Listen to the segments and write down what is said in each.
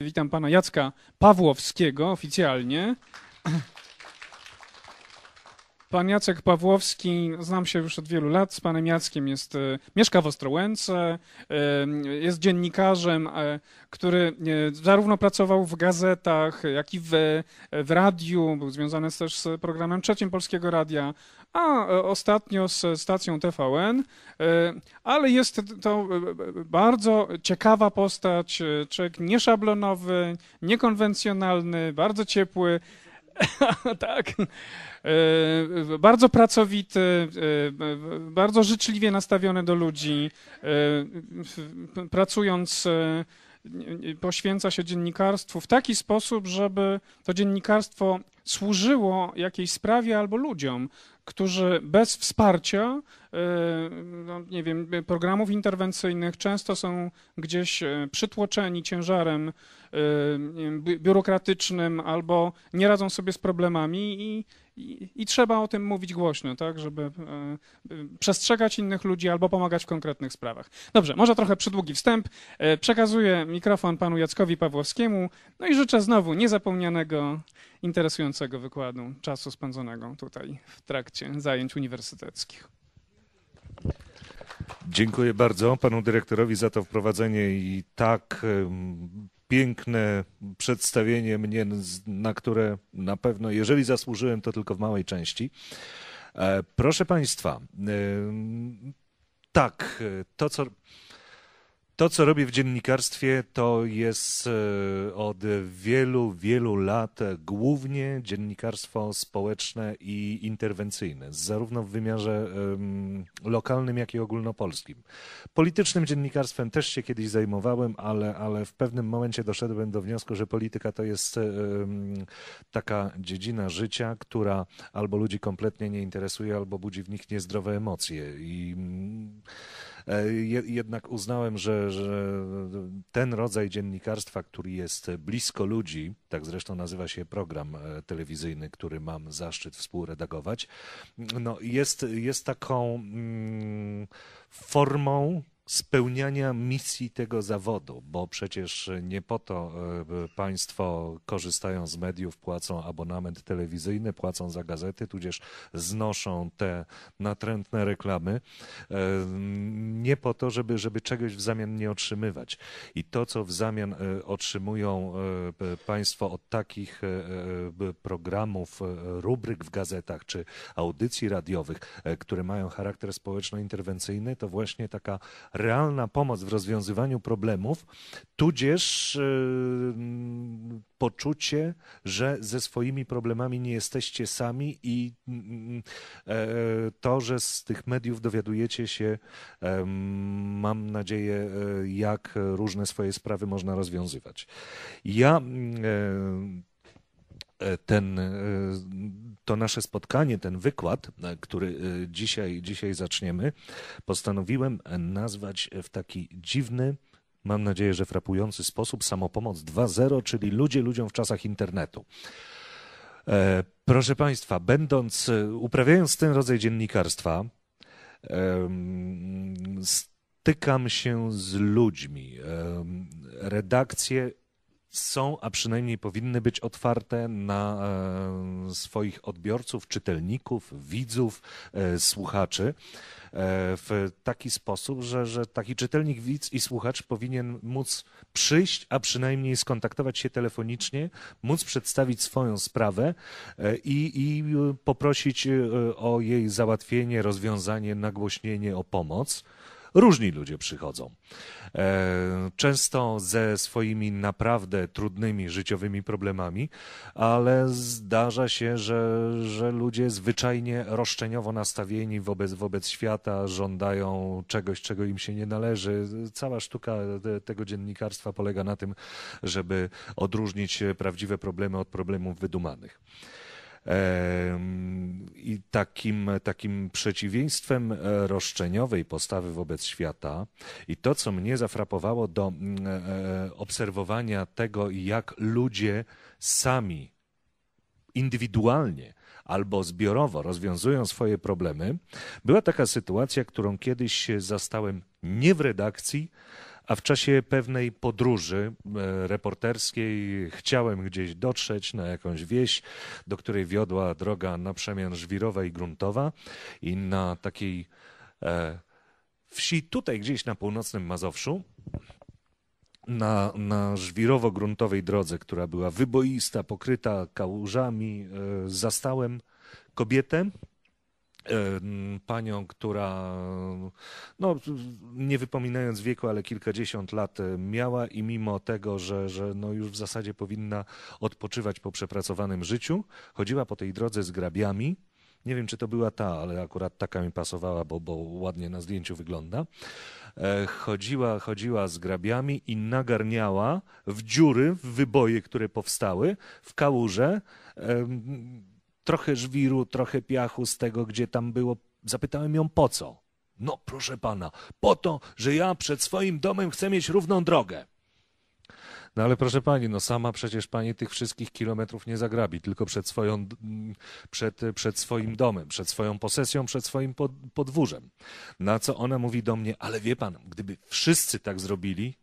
Witam pana Jacka Pawłowskiego oficjalnie. Pan Jacek Pawłowski, znam się już od wielu lat z panem Jackiem, jest, e, mieszka w Ostrołęce, e, jest dziennikarzem, e, który zarówno pracował w gazetach, jak i w, w radiu, był związany też z programem Trzecim Polskiego Radia, a ostatnio z stacją TVN, ale jest to bardzo ciekawa postać, człowiek nieszablonowy, niekonwencjonalny, bardzo ciepły, tak. E, bardzo pracowity, e, bardzo życzliwie nastawiony do ludzi. E, pracując, poświęca się dziennikarstwu w taki sposób, żeby to dziennikarstwo służyło jakiejś sprawie albo ludziom którzy bez wsparcia, e, no nie wiem, programów interwencyjnych często są gdzieś e, przytłoczeni ciężarem e, biurokratycznym albo nie radzą sobie z problemami i i, trzeba o tym mówić głośno, tak, żeby e, przestrzegać innych ludzi albo pomagać w konkretnych sprawach. Dobrze, może trochę przydługi wstęp. E, przekazuję mikrofon panu Jackowi Pawłowskiemu, no i życzę znowu niezapomnianego, interesującego wykładu, czasu spędzonego tutaj w trakcie zajęć uniwersyteckich. Dziękuję bardzo panu dyrektorowi za to wprowadzenie i tak piękne przedstawienie mnie, na które na pewno, jeżeli zasłużyłem, to tylko w małej części. E, proszę Państwa, e, tak, e, to co to, co robię w dziennikarstwie, to jest e, od wielu, wielu lat głównie dziennikarstwo społeczne i interwencyjne, zarówno w wymiarze lokalnym, jak i ogólnopolskim. Politycznym dziennikarstwem też się kiedyś zajmowałem, ale, ale w pewnym momencie doszedłem do wniosku, że polityka to jest e, taka dziedzina życia, która albo ludzi kompletnie nie interesuje, albo budzi w nich niezdrowe emocje. I mm, E, jednak uznałem, że, że ten rodzaj dziennikarstwa, który jest blisko ludzi, tak zresztą nazywa się program e, telewizyjny, który mam zaszczyt współredagować, no jest, jest taką mm, formą spełniania misji tego zawodu, bo przecież nie po to e, państwo korzystają z mediów, płacą abonament telewizyjny, płacą za gazety, tudzież znoszą te natrętne reklamy, e, nie po to, żeby, żeby czegoś w zamian nie otrzymywać. I to, co w zamian e, otrzymują państwo od takich programów, rubryk w gazetach czy audycji radiowych, które mają charakter społeczno-interwencyjny, to właśnie taka realna pomoc w rozwiązywaniu problemów, tudzież y, poczucie, że ze swoimi problemami nie jesteście sami i y, y, e, to, że z tych mediów dowiadujecie się, mam nadzieję, e, jak różne swoje sprawy można rozwiązywać. Ja mm, e, ten to nasze spotkanie, ten wykład, e, który e, dzisiaj, dzisiaj zaczniemy, postanowiłem e, nazwać w taki dziwny, mam nadzieję, że frapujący sposób Samopomoc 2.0, czyli ludzie ludziom w czasach internetu. Proszę Państwa, będąc, uprawiając ten rodzaj dziennikarstwa, stykam się z ludźmi. Redakcje są, a przynajmniej powinny być otwarte na e, swoich odbiorców, czytelników, widzów, e, słuchaczy e, w taki sposób, że, że taki czytelnik, widz i słuchacz powinien móc przyjść, a przynajmniej skontaktować się telefonicznie, móc przedstawić swoją sprawę i, i poprosić o jej załatwienie, rozwiązanie, nagłośnienie, o pomoc różni ludzie przychodzą. E, często ze swoimi naprawdę trudnymi życiowymi problemami, ale zdarza się, że, że ludzie zwyczajnie roszczeniowo nastawieni wobec, wobec świata żądają czegoś, czego im się nie należy. Cała sztuka tego dziennikarstwa polega na tym, żeby odróżnić prawdziwe problemy od problemów wydumanych. I takim, takim przeciwieństwem e, roszczeniowej postawy wobec świata i to, co mnie zafrapowało do mm, e, e, obserwowania tego, jak ludzie sami, indywidualnie, albo zbiorowo rozwiązują swoje problemy. Była taka sytuacja, którą kiedyś zastałem nie w redakcji, a w czasie pewnej podróży e, reporterskiej chciałem gdzieś dotrzeć na jakąś wieś, do której wiodła droga na przemian żwirowa i gruntowa i na takiej e, wsi tutaj gdzieś na północnym Mazowszu na, na żwirowo-gruntowej drodze, która była wyboista, pokryta kałużami, e, zastałem kobietę, panią, która, no, nie wypominając wieku, ale kilkadziesiąt lat e, miała i mimo tego, że, że no już w zasadzie powinna odpoczywać po przepracowanym życiu, chodziła po tej drodze z grabiami. Nie wiem, czy to była ta, ale akurat taka mi pasowała, bo, bo ładnie na zdjęciu wygląda. E, chodziła, chodziła z grabiami i nagarniała w dziury, w wyboje, które powstały, w kałuże trochę żwiru, trochę piachu z tego, gdzie tam było. Zapytałem ją po co. No proszę pana, po to, że ja przed swoim domem chcę mieć równą drogę. No ale proszę pani, no sama przecież pani tych wszystkich kilometrów nie zagrabi, tylko przed, swoją, przed, przed swoim domem, przed swoją posesją, przed swoim podwórzem. Na co ona mówi do mnie, ale wie pan, gdyby wszyscy tak zrobili,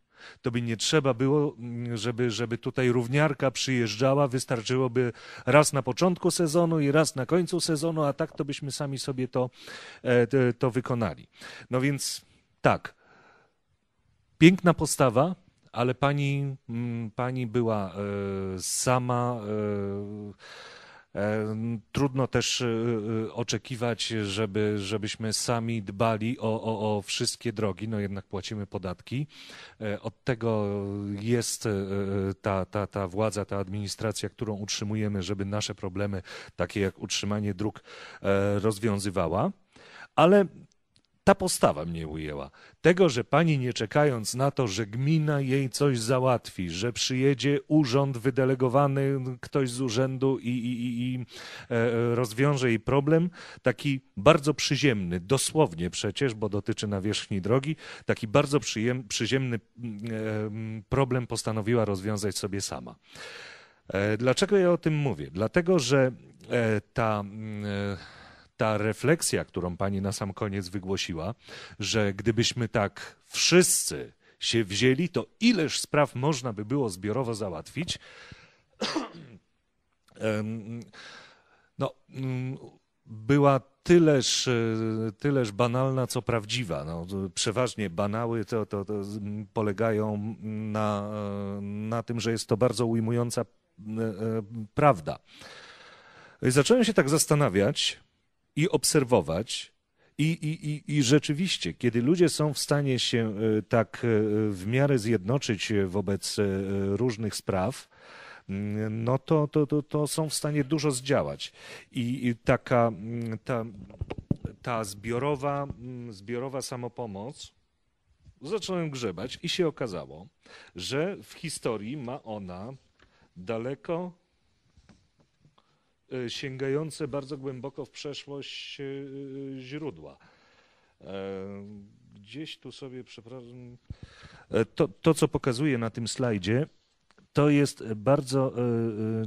to by nie trzeba było, mm, żeby, żeby tutaj równiarka przyjeżdżała, wystarczyłoby raz na początku sezonu i raz na końcu sezonu, a tak to byśmy sami sobie to, e, to wykonali. No więc tak, piękna postawa, ale pani, mm, pani była e, sama. E, Trudno też y, y, oczekiwać, żeby, żebyśmy sami dbali o, o, o wszystkie drogi, no jednak płacimy podatki. E, od tego jest y, ta, ta, ta władza, ta administracja, którą utrzymujemy, żeby nasze problemy, takie jak utrzymanie dróg, e, rozwiązywała. Ale ta postawa mnie ujęła. Tego, że pani nie czekając na to, że gmina jej coś załatwi, że przyjedzie urząd wydelegowany, ktoś z urzędu i, i, i, i e, rozwiąże jej problem, taki bardzo przyziemny, dosłownie przecież, bo dotyczy nawierzchni drogi, taki bardzo przyjem, przyziemny mm, e, problem postanowiła rozwiązać sobie sama. E, dlaczego ja o tym mówię? Dlatego, że ta mm, ta refleksja, którą pani na sam koniec wygłosiła, że gdybyśmy tak wszyscy się wzięli, to ileż spraw można by było zbiorowo załatwić. No, mm, była tyleż, e, tyleż banalna, co prawdziwa. No, przeważnie banały to, to, to polegają na, e, na tym, że jest to bardzo ujmująca e, prawda. Zacząłem się tak zastanawiać, i obserwować. I, i, i, I rzeczywiście, kiedy ludzie są w stanie się e, tak e, w miarę zjednoczyć e, wobec różnych spraw, mm, no to, to, to, to są w stanie dużo zdziałać. I, taka mm, ta, ta zbiorowa, mm, zbiorowa samopomoc, zacząłem grzebać i się okazało, że w historii ma ona daleko E, sięgające bardzo głęboko w przeszłość e, źródła. E, gdzieś tu sobie, przepraszam, to, to co pokazuję na tym slajdzie, to jest bardzo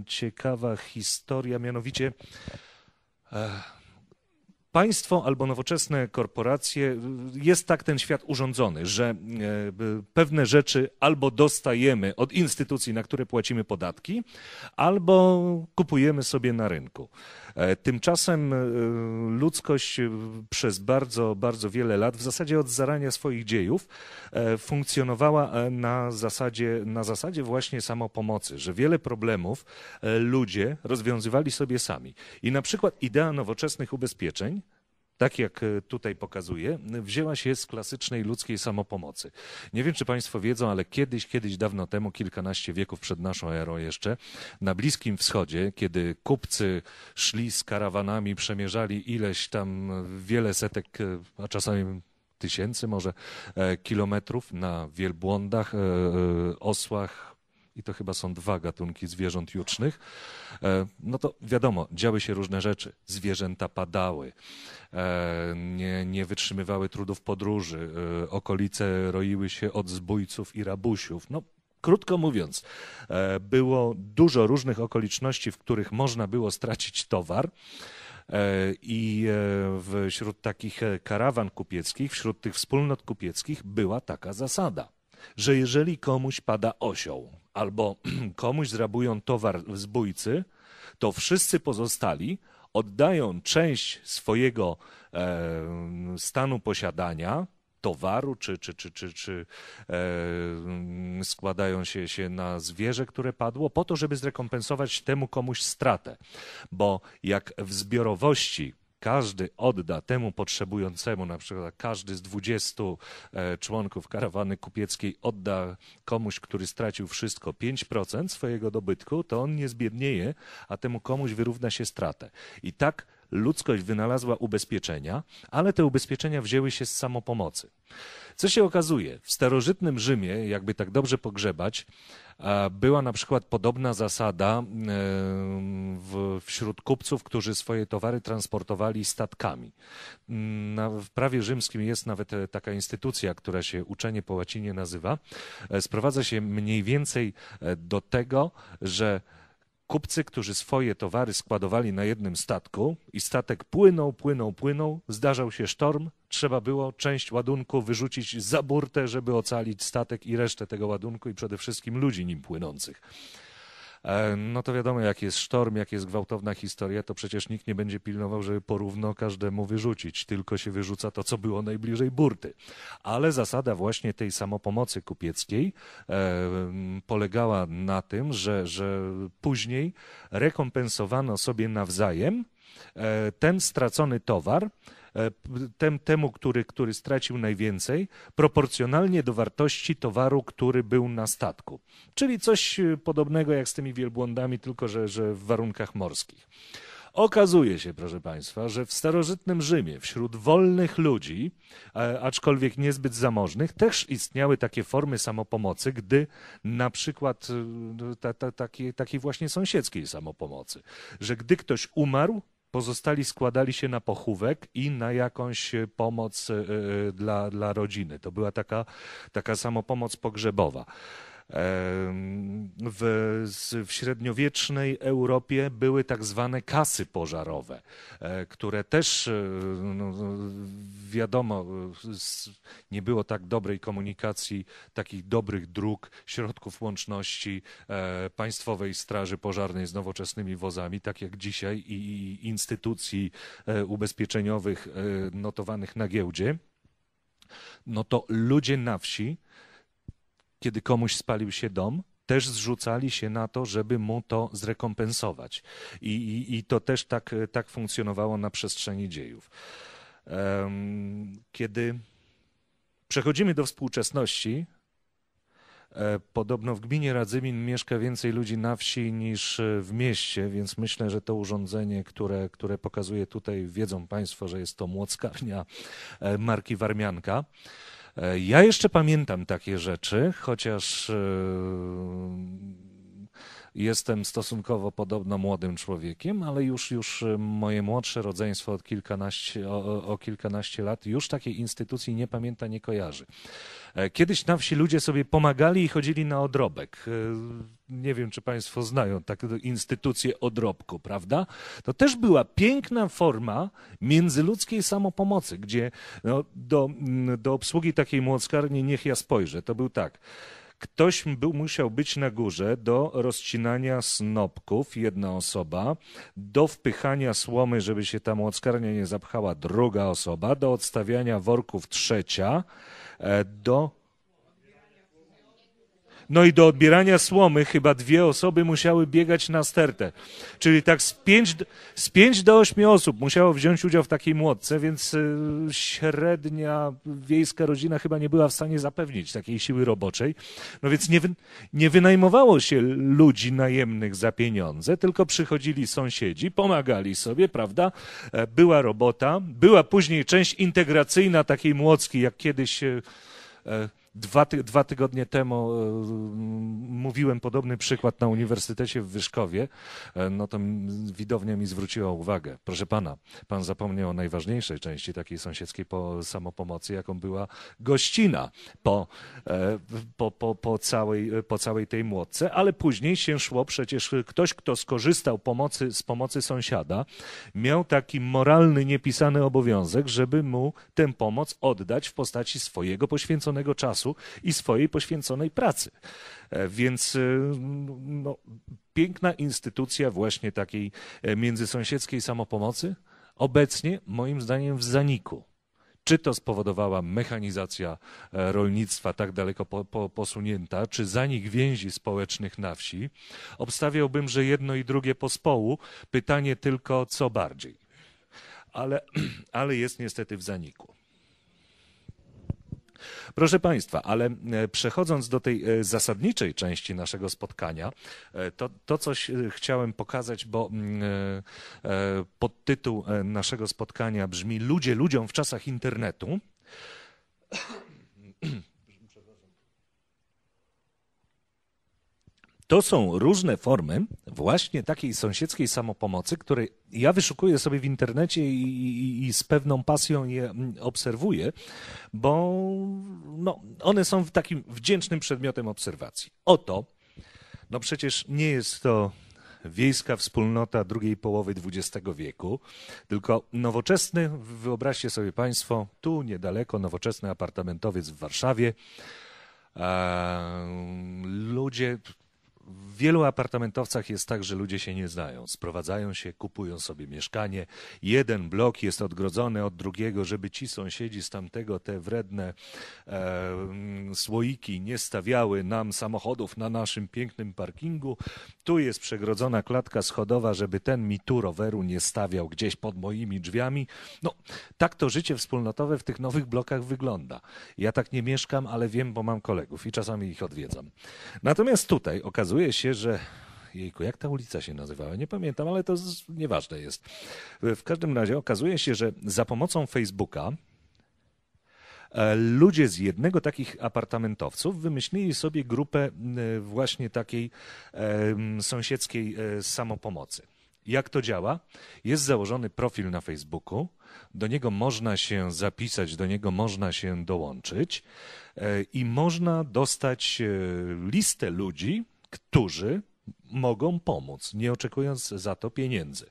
ciekawa historia, mianowicie państwo albo nowoczesne korporacje, jest tak ten świat urządzony, że e, pewne rzeczy albo dostajemy od instytucji, na które płacimy podatki, albo kupujemy sobie na rynku. E, tymczasem e, ludzkość e, przez bardzo, bardzo wiele lat, w zasadzie od zarania swoich dziejów, funkcjonowała na zasadzie, na zasadzie właśnie samopomocy, że wiele problemów ludzie rozwiązywali sobie sami. I na przykład idea nowoczesnych ubezpieczeń, tak jak e, tutaj pokazuje, wzięła się z klasycznej ludzkiej samopomocy. Nie wiem, czy Państwo wiedzą, ale kiedyś, kiedyś dawno temu, kilkanaście wieków przed naszą erą jeszcze, na Bliskim Wschodzie, kiedy kupcy szli z karawanami, przemierzali ileś tam wiele setek, e, a czasami tysięcy może e, kilometrów na wielbłądach, osłach, i to chyba są dwa gatunki zwierząt jucznych, e, no to wiadomo, działy się różne rzeczy. Zwierzęta padały, e, nie, nie wytrzymywały trudów podróży, e, okolice roiły się od zbójców i rabusiów. No, Krótko mówiąc, było dużo różnych okoliczności, w których można było stracić towar. I wśród takich karawan kupieckich, wśród tych wspólnot kupieckich była taka zasada że jeżeli komuś pada osioł albo komuś zrabują towar zbójcy, to wszyscy pozostali oddają część swojego e, stanu posiadania, towaru, czy, czy, czy, czy, czy e, składają się, się na zwierzę, które padło, po to, żeby zrekompensować temu komuś stratę. Bo jak w zbiorowości każdy odda temu potrzebującemu, na przykład każdy z 20 e, członków karawany kupieckiej odda komuś, który stracił wszystko 5% swojego dobytku, to on nie zbiednieje, a temu komuś wyrówna się stratę. I tak ludzkość wynalazła ubezpieczenia, ale te ubezpieczenia wzięły się z samopomocy. Co się okazuje? W starożytnym Rzymie, jakby tak dobrze pogrzebać, była na przykład podobna zasada e, wśród kupców, którzy swoje towary transportowali statkami. Mm, w prawie rzymskim jest nawet e, taka instytucja, która się uczenie po łacinie nazywa. E, sprowadza się mniej więcej do tego, że Kupcy, którzy swoje towary składowali na jednym statku i statek płynął, płynął, płynął, zdarzał się sztorm, trzeba było część ładunku wyrzucić za burtę, żeby ocalić statek i resztę tego ładunku i przede wszystkim ludzi nim płynących. E, no to wiadomo, jak jest sztorm, jak jest gwałtowna historia, to przecież nikt nie będzie pilnował, żeby porówno każdemu wyrzucić, tylko się wyrzuca to, co było najbliżej burty. Ale zasada właśnie tej samopomocy kupieckiej e, polegała na tym, że, że później rekompensowano sobie nawzajem e, ten stracony towar, E, tem, temu, który, który stracił najwięcej, proporcjonalnie do wartości towaru, który był na statku. Czyli coś e, podobnego jak z tymi wielbłądami, tylko że, że w warunkach morskich. Okazuje się, proszę Państwa, że w starożytnym Rzymie wśród wolnych ludzi, e, aczkolwiek niezbyt zamożnych, też istniały takie formy samopomocy, gdy na przykład ta, ta, takiej, takiej właśnie sąsiedzkiej samopomocy, że gdy ktoś umarł, pozostali składali się na pochówek i na jakąś e, pomoc e, e, dla, dla rodziny. To była taka, taka samopomoc pogrzebowa. W, w średniowiecznej Europie były tak zwane kasy pożarowe, e, które też e, no, no, wiadomo, nie było tak dobrej komunikacji, takich dobrych dróg, środków łączności e, Państwowej Straży Pożarnej z nowoczesnymi wozami, tak jak dzisiaj, i instytucji ubezpieczeniowych notowanych na giełdzie no to ludzie na wsi kiedy komuś spalił się dom, też zrzucali się na to, żeby mu to zrekompensować. I, i, i to też tak, tak funkcjonowało na przestrzeni dziejów. Kiedy przechodzimy do współczesności, e, Podobno w gminie Radzymin mieszka więcej ludzi na wsi niż e, w mieście, więc myślę, że to urządzenie, które, które pokazuje tutaj, wiedzą Państwo, że jest to młockarnia e, marki Warmianka. E, ja jeszcze pamiętam takie rzeczy, chociaż e, Jestem stosunkowo podobno młodym człowiekiem, ale już, już y, moje młodsze rodzeństwo od kilkanaście, o, o kilkanaście lat już takiej instytucji nie pamięta, nie kojarzy. E, kiedyś na wsi ludzie sobie pomagali i chodzili na odrobek. E, nie wiem, czy Państwo znają taką instytucję odrobku, prawda? To też była piękna forma międzyludzkiej samopomocy, gdzie no, do, mm, do obsługi takiej młockarni niech ja spojrzę. To był tak. Ktoś był, musiał być na górze do rozcinania snopków, jedna osoba, do wpychania słomy, żeby się tam łockarnia nie zapchała, druga osoba, do odstawiania worków, trzecia, e, do no i do odbierania słomy chyba dwie osoby musiały biegać na stertę. Czyli tak z pięć, z pięć do ośmiu osób musiało wziąć udział w takiej młodce, więc y, średnia wiejska rodzina chyba nie była w stanie zapewnić takiej siły roboczej. No więc nie, nie wynajmowało się ludzi najemnych za pieniądze, tylko przychodzili sąsiedzi, pomagali sobie, prawda? E, była robota, była później część integracyjna takiej młocki, jak kiedyś e, e, Dwa, ty, dwa tygodnie temu e, mówiłem podobny przykład na Uniwersytecie w Wyszkowie. E, no to widownia mi zwróciła uwagę. Proszę pana, pan zapomniał o najważniejszej części takiej sąsiedzkiej samopomocy, jaką była gościna po, e, po, po, po, całej, po całej tej młodce. ale później się szło przecież ktoś, kto skorzystał pomocy, z pomocy sąsiada, miał taki moralny, niepisany obowiązek, żeby mu tę pomoc oddać w postaci swojego poświęconego czasu czasu i swojej poświęconej pracy. E, więc e, no, piękna instytucja właśnie takiej e, międzysąsiedzkiej samopomocy obecnie moim zdaniem w zaniku. Czy to spowodowała mechanizacja rolnictwa tak daleko po, po, posunięta, czy zanik więzi społecznych na wsi? Obstawiałbym, że jedno i drugie pospołu. Pytanie tylko, co bardziej. Ale, ale jest niestety w zaniku. Proszę Państwa, ale e, przechodząc do tej e, zasadniczej części naszego spotkania, e, to, to coś chciałem pokazać, bo mm, podtytuł naszego spotkania brzmi Ludzie ludziom w czasach internetu. To są różne formy właśnie takiej sąsiedzkiej samopomocy, której ja wyszukuję sobie w internecie i, i, i, z pewną pasją je mm, obserwuję, bo no, one są takim wdzięcznym przedmiotem obserwacji. Oto, no przecież nie jest to wiejska wspólnota drugiej połowy XX wieku, tylko nowoczesny, wyobraźcie sobie Państwo, tu niedaleko nowoczesny apartamentowiec w Warszawie. Eee, ludzie w wielu apartamentowcach jest tak, że ludzie się nie znają. Sprowadzają się, kupują sobie mieszkanie. Jeden blok jest odgrodzony od drugiego, żeby ci sąsiedzi z tamtego te wredne e, mm, słoiki nie stawiały nam samochodów na naszym pięknym parkingu. Tu jest przegrodzona klatka schodowa, żeby ten mi tu roweru nie stawiał gdzieś pod moimi drzwiami. No, tak to życie wspólnotowe w tych nowych blokach wygląda. Ja tak nie mieszkam, ale wiem, bo mam kolegów i czasami ich odwiedzam. Natomiast tutaj okazuje okazuje się, że jejku, jak ta ulica się nazywała? Nie pamiętam, ale to nieważne jest. W każdym razie okazuje się, że za pomocą Facebooka e, ludzie z jednego takich apartamentowców wymyślili sobie grupę właśnie takiej sąsiedzkiej e, samopomocy. Jak to działa? Jest założony profil na Facebooku, do niego można się zapisać, do niego można się dołączyć e, i można dostać listę ludzi, którzy mogą pomóc, nie oczekując za to pieniędzy.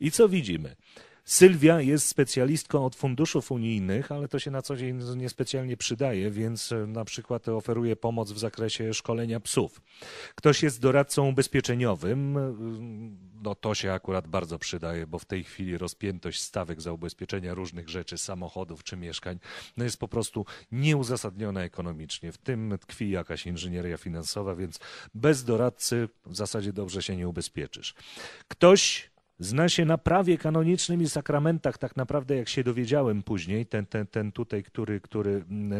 I co widzimy? Sylwia jest specjalistką od funduszów unijnych, ale to się na co dzień niespecjalnie przydaje, więc e, na przykład oferuje pomoc w zakresie szkolenia psów. Ktoś jest doradcą ubezpieczeniowym, e, no to się akurat bardzo przydaje, bo w tej chwili rozpiętość stawek za ubezpieczenia różnych rzeczy, samochodów czy mieszkań, no jest po prostu nieuzasadniona ekonomicznie. W tym tkwi jakaś inżynieria finansowa, więc bez doradcy w zasadzie dobrze się nie ubezpieczysz. Ktoś Zna się na prawie kanonicznym i sakramentach, tak naprawdę jak się dowiedziałem później, ten, ten, ten tutaj, który, który mm,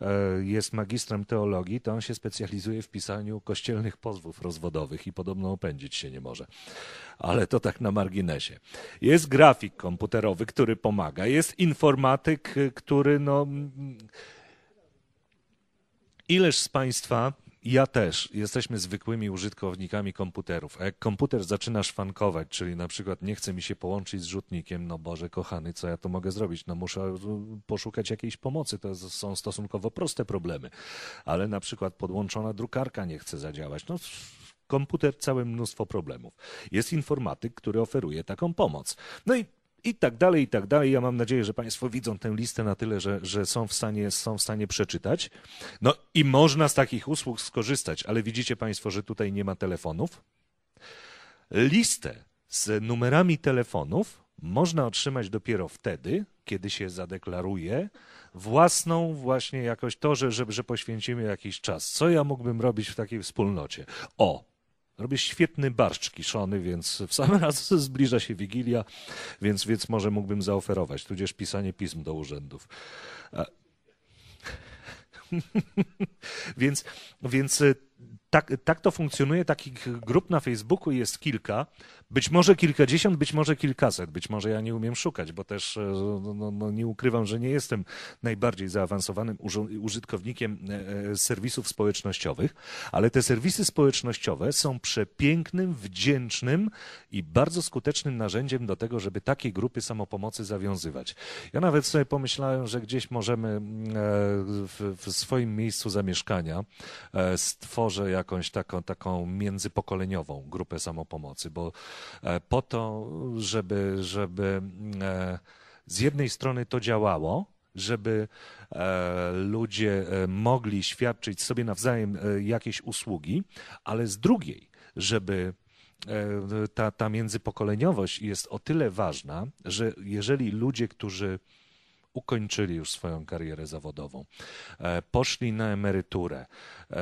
e, e, jest magistrem teologii, to on się specjalizuje w pisaniu kościelnych pozwów rozwodowych i podobno opędzić się nie może. Ale to tak na marginesie. Jest grafik komputerowy, który pomaga, jest informatyk, który no... Mm, ileż z Państwa ja też jesteśmy zwykłymi użytkownikami komputerów, a jak komputer zaczyna szwankować, czyli na przykład nie chce mi się połączyć z rzutnikiem, no Boże kochany, co ja tu mogę zrobić? No muszę e, poszukać jakiejś pomocy, to są stosunkowo proste problemy, ale na przykład podłączona drukarka nie chce zadziałać, no komputer całe mnóstwo problemów. Jest informatyk, który oferuje taką pomoc. No i i tak dalej, i tak dalej. Ja mam nadzieję, że Państwo widzą tę listę na tyle, że, że są, w stanie, są w stanie przeczytać. No i można z takich usług skorzystać, ale widzicie Państwo, że tutaj nie ma telefonów. Listę z numerami telefonów można otrzymać dopiero wtedy, kiedy się zadeklaruje własną właśnie jakoś to, że, że, że poświęcimy jakiś czas. Co ja mógłbym robić w takiej wspólnocie? O, Robię świetny barszcz kiszony, więc w sam raz zbliża się Wigilia, więc, więc może mógłbym zaoferować, tudzież pisanie pism do urzędów. E. więc, więc e, tak, tak to funkcjonuje. Takich grup na Facebooku jest kilka, być może kilkadziesiąt, być może kilkaset. Być może ja nie umiem szukać, bo też e, no, no, no, no, nie ukrywam, że nie jestem najbardziej zaawansowanym użytkownikiem e, e, serwisów społecznościowych, ale te serwisy społecznościowe są przepięknym, wdzięcznym i bardzo skutecznym narzędziem do tego, żeby takie grupy samopomocy zawiązywać. Ja nawet sobie pomyślałem, że gdzieś możemy mm, w, w swoim miejscu zamieszkania stworzę jakąś taką, taką międzypokoleniową grupę samopomocy, bo e, po to, żeby, żeby e, z jednej strony to działało, żeby e, ludzie mogli świadczyć sobie nawzajem jakieś usługi, ale z drugiej, żeby ta, ta międzypokoleniowość jest o tyle ważna, że jeżeli ludzie, którzy ukończyli już swoją karierę zawodową, e, poszli na emeryturę, e,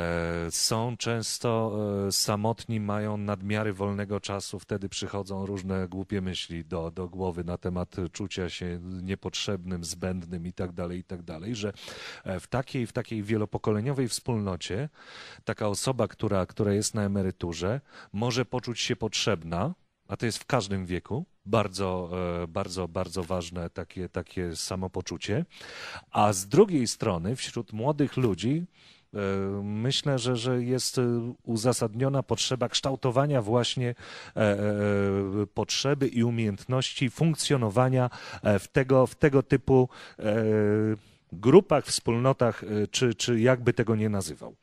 są często e, samotni, mają nadmiary wolnego czasu, wtedy przychodzą różne głupie myśli do, do głowy na temat czucia się niepotrzebnym, zbędnym i tak dalej, i tak dalej, że w takiej, w takiej wielopokoleniowej wspólnocie taka osoba, która, która jest na emeryturze, może poczuć się potrzebna, a to jest w każdym wieku, bardzo, e, bardzo, bardzo ważne takie, takie samopoczucie. A z drugiej strony wśród młodych ludzi e, Myślę, że, że jest e, uzasadniona potrzeba kształtowania właśnie potrzeby i umiejętności funkcjonowania w tego, w tego typu grupach, wspólnotach, czy, czy jakby tego nie nazywał.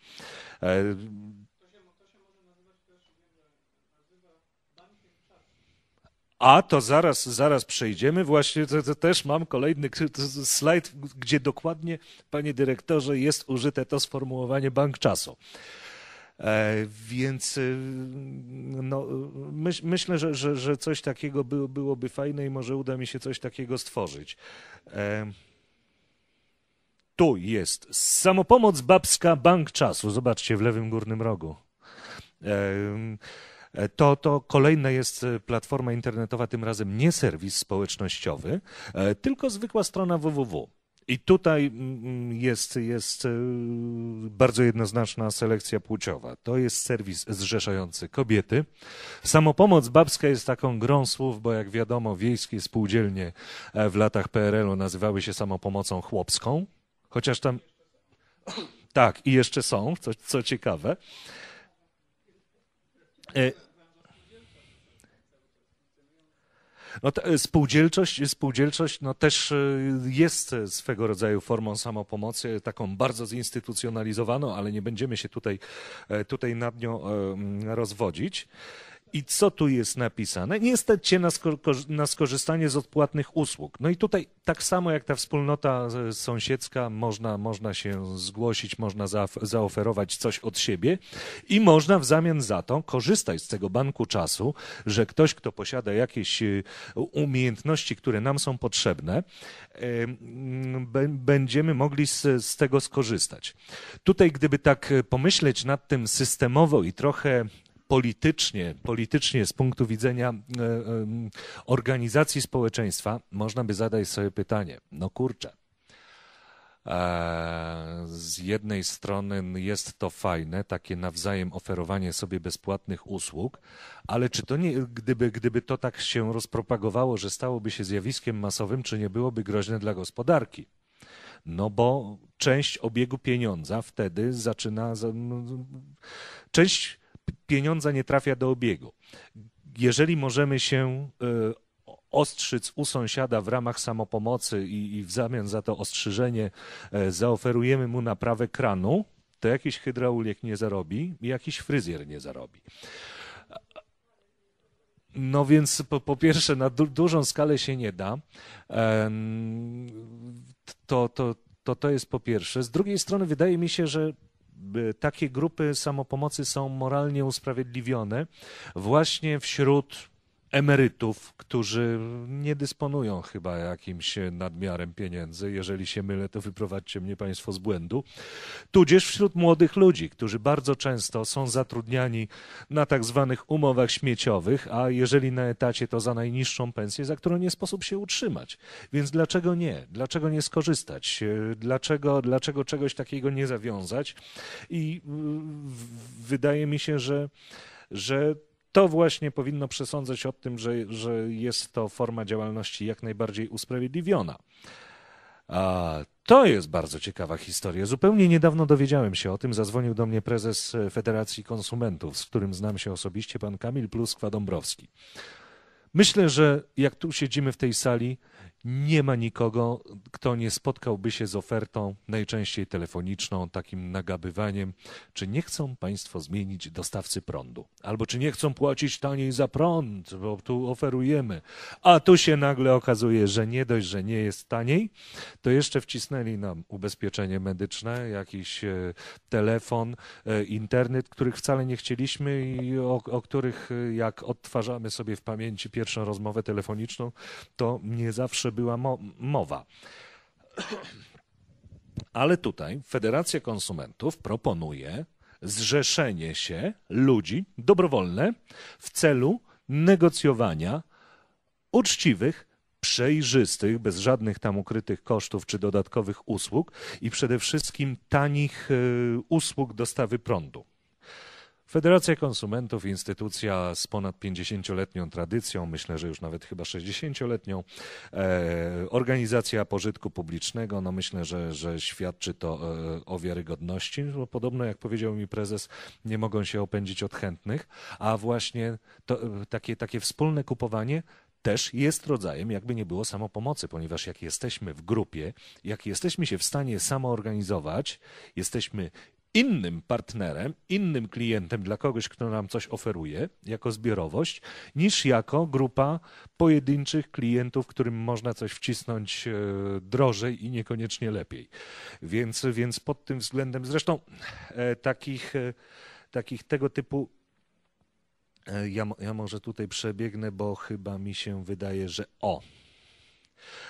A to zaraz, zaraz przejdziemy. Właśnie to, to też mam kolejny slajd, gdzie dokładnie, panie dyrektorze, jest użyte to sformułowanie bank czasu. E, więc y, no, myś, myślę, że, że, że, coś takiego by, byłoby fajne i może uda mi się coś takiego stworzyć. E, tu jest samopomoc babska, bank czasu. Zobaczcie w lewym górnym rogu. E, to, to kolejna jest e, platforma internetowa, tym razem nie serwis społecznościowy, e, tylko zwykła strona www. I tutaj mm, mm, jest, jest e, bardzo jednoznaczna selekcja płciowa. To jest serwis zrzeszający kobiety. Samopomoc babska jest taką grą słów, bo jak wiadomo, wiejskie spółdzielnie w latach PRL-u nazywały się samopomocą chłopską, chociaż tam. Tak, i jeszcze są, co, co ciekawe. No, e, spółdzielczość, spółdzielczość no, też e, jest swego rodzaju formą samopomocy, taką bardzo zinstytucjonalizowaną, ale nie będziemy się tutaj, e, tutaj nad nią rozwodzić i co tu jest napisane? Nie stać cię na, na skorzystanie z odpłatnych usług. No i tutaj tak samo jak ta wspólnota e, sąsiedzka, można, można się zgłosić, można za, zaoferować coś od siebie i można w zamian za to korzystać z tego banku czasu, że ktoś, kto posiada jakieś e, umiejętności, które nam są potrzebne, e, będziemy mogli z, z tego skorzystać. Tutaj, gdyby tak pomyśleć nad tym systemowo i trochę politycznie, politycznie z punktu widzenia e, organizacji społeczeństwa, można by zadać sobie pytanie, no kurczę, e, z jednej strony jest to fajne, takie nawzajem oferowanie sobie bezpłatnych usług, ale czy to nie, gdyby, gdyby to tak się rozpropagowało, że stałoby się zjawiskiem masowym, czy nie byłoby groźne dla gospodarki? No bo część obiegu pieniądza wtedy zaczyna. Część pieniądza nie trafia do obiegu. Jeżeli możemy się e, ostrzyc u sąsiada w ramach samopomocy i, w zamian za to ostrzyżenie e, zaoferujemy mu naprawę kranu, to jakiś hydraulik nie zarobi, jakiś fryzjer nie zarobi. No więc po, po pierwsze, na du dużą skalę się nie da. To, to, to, to jest po pierwsze. Z drugiej strony, wydaje mi się, że takie grupy samopomocy są moralnie usprawiedliwione właśnie wśród emerytów, którzy nie dysponują chyba jakimś nadmiarem pieniędzy. Jeżeli się mylę, to wyprowadźcie mnie Państwo z błędu. Tudzież wśród młodych ludzi, którzy bardzo często są zatrudniani na tak zwanych umowach śmieciowych, a jeżeli na etacie, to za najniższą pensję, za którą nie sposób się utrzymać. Więc dlaczego nie? Dlaczego nie skorzystać? Dlaczego, dlaczego czegoś takiego nie zawiązać? I wydaje mi się, że, że to właśnie powinno przesądzać o tym, że, że jest to forma działalności jak najbardziej usprawiedliwiona. A to jest bardzo ciekawa historia. Zupełnie niedawno dowiedziałem się o tym. Zadzwonił do mnie prezes e, Federacji Konsumentów, z którym znam się osobiście, pan Kamil Pluskwa-Dąbrowski. Myślę, że jak tu siedzimy w tej sali nie ma nikogo, kto nie spotkałby się z ofertą, najczęściej telefoniczną, takim nagabywaniem, czy nie chcą Państwo zmienić dostawcy prądu, albo czy nie chcą płacić taniej za prąd, bo tu oferujemy. A tu się nagle okazuje, że nie dość, że nie jest taniej, to jeszcze wcisnęli nam ubezpieczenie medyczne, jakiś e, telefon, e, internet, których wcale nie chcieliśmy i o, o których e, jak odtwarzamy sobie w pamięci pierwszą rozmowę telefoniczną, to nie zawsze była mo mowa. Ale tutaj Federacja Konsumentów proponuje zrzeszenie się ludzi dobrowolne w celu negocjowania uczciwych, przejrzystych, bez żadnych tam ukrytych kosztów czy dodatkowych usług i przede wszystkim tanich y, usług dostawy prądu. Federacja Konsumentów, instytucja z ponad 50-letnią tradycją, myślę, że już nawet chyba 60-letnią, e, organizacja pożytku publicznego, no myślę, że, że świadczy to e, o wiarygodności. podobno, jak powiedział mi prezes, nie mogą się opędzić od chętnych, a właśnie to, e, takie, takie wspólne kupowanie też jest rodzajem, jakby nie było samopomocy, ponieważ jak jesteśmy w grupie, jak jesteśmy się w stanie samoorganizować, jesteśmy innym partnerem, innym klientem dla kogoś, kto nam coś oferuje jako zbiorowość, niż jako grupa pojedynczych klientów, którym można coś wcisnąć e, drożej i niekoniecznie lepiej. Więc, więc pod tym względem, zresztą e, takich, e, takich tego typu ja, ja może tutaj przebiegnę, bo chyba mi się wydaje, że o,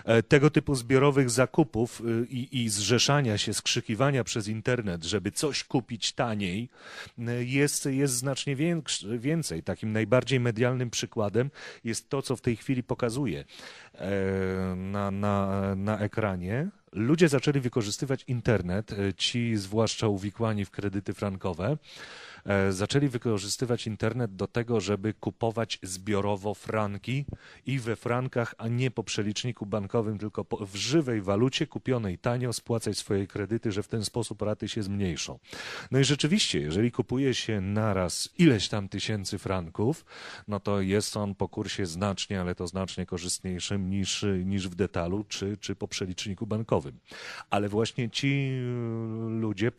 E, tego typu zbiorowych zakupów y, i, i zrzeszania się, skrzykiwania przez internet, żeby coś kupić taniej, y, jest, jest znacznie większy, więcej. Takim najbardziej medialnym przykładem jest to, co w tej chwili pokazuje e, na, na, na ekranie ludzie zaczęli wykorzystywać internet, e, ci zwłaszcza uwikłani w kredyty frankowe, E, zaczęli wykorzystywać internet do tego, żeby kupować zbiorowo franki i we frankach, a nie po przeliczniku bankowym, tylko w żywej walucie kupionej tanio spłacać swoje kredyty, że w ten sposób raty się zmniejszą. No i rzeczywiście, jeżeli kupuje się naraz ileś tam tysięcy franków, no to jest on po kursie znacznie, ale to znacznie korzystniejszym niż, niż w detalu czy, czy po przeliczniku bankowym. Ale właśnie ci e, ludzie,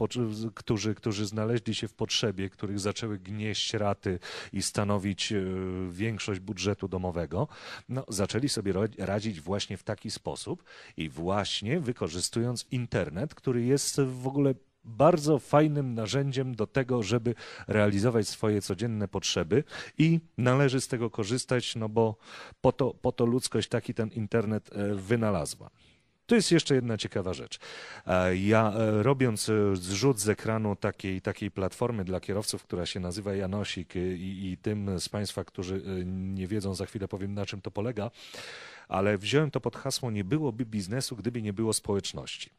którzy, którzy znaleźli się w potrzebie, których zaczęły gnieść raty i stanowić e, większość budżetu domowego, no, zaczęli sobie radzić właśnie w taki sposób i właśnie wykorzystując internet, który jest w ogóle bardzo fajnym narzędziem do tego, żeby realizować swoje codzienne potrzeby i należy z tego korzystać, no bo po to, po to ludzkość taki ten internet e, wynalazła. To jest jeszcze jedna ciekawa rzecz. E, ja e, robiąc e, zrzut z ekranu takiej, takiej platformy dla kierowców, która się nazywa Janosik i, i tym z Państwa, którzy nie wiedzą, za chwilę powiem na czym to polega, ale wziąłem to pod hasło nie byłoby biznesu, gdyby nie było społeczności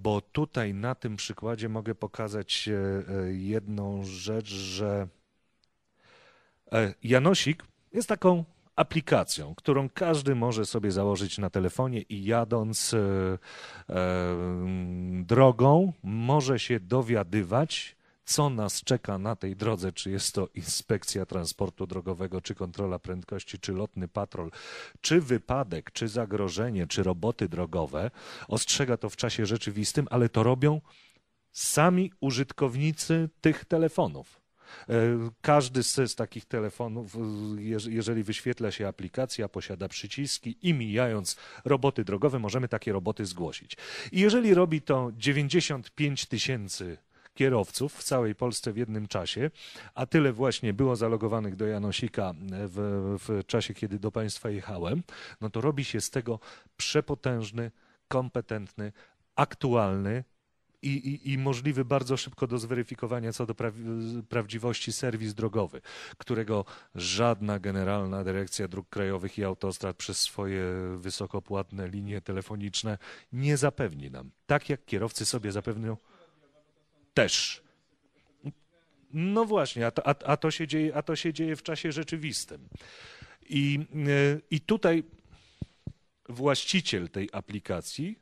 bo tutaj na tym przykładzie mogę pokazać jedną rzecz, że Janosik jest taką aplikacją, którą każdy może sobie założyć na telefonie i jadąc e, e, drogą może się dowiadywać, co nas czeka na tej drodze, czy jest to inspekcja transportu drogowego, czy kontrola prędkości, czy lotny patrol, czy wypadek, czy zagrożenie, czy roboty drogowe. Ostrzega to w czasie rzeczywistym, ale to robią sami użytkownicy tych telefonów. E, każdy z takich telefonów, e, jeżeli wyświetla się aplikacja, posiada przyciski i mijając roboty drogowe, możemy takie roboty zgłosić. I jeżeli robi to 95 tysięcy kierowców w całej Polsce w jednym czasie, a tyle właśnie było zalogowanych do Janosika e, w, w czasie, kiedy do Państwa jechałem, no to robi się z tego przepotężny, kompetentny, aktualny i, i, i możliwy bardzo szybko do zweryfikowania co do pra prawdziwości serwis drogowy, którego żadna generalna dyrekcja dróg krajowych i autostrad przez swoje wysokopłatne linie telefoniczne nie zapewni nam. Tak jak kierowcy sobie zapewnią też. No właśnie, a to, a, a to, się, dzieje, a to się dzieje w czasie rzeczywistym. I, e, I tutaj właściciel tej aplikacji